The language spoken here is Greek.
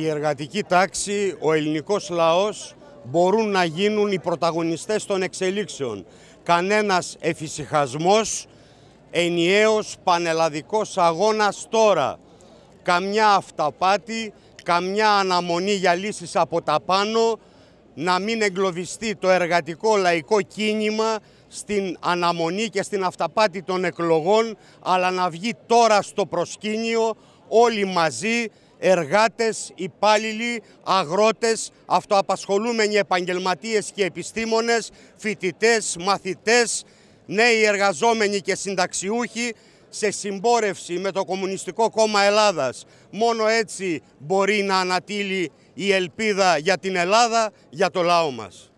η εργατική τάξη, ο ελληνικός λαός μπορούν να γίνουν οι πρωταγωνιστές των εξελίξεων. Κανένας εφησυχασμός, ενιαίος πανελλαδικός αγώνας τώρα. Καμιά αυταπάτη, καμιά αναμονή για λύσεις από τα πάνω, να μην εγκλωβιστεί το εργατικό λαϊκό κίνημα στην αναμονή και στην αυταπάτη των εκλογών, αλλά να βγει τώρα στο προσκήνιο όλοι μαζί εργάτες, υπάλληλοι, αγρότες, αυτοαπασχολούμενοι επαγγελματίες και επιστήμονες, φοιτητές, μαθητές, νέοι εργαζόμενοι και συνταξιούχοι σε συμπόρευση με το Κομμουνιστικό Κόμμα Ελλάδας. Μόνο έτσι μπορεί να ανατείλει η ελπίδα για την Ελλάδα, για το λαό μας.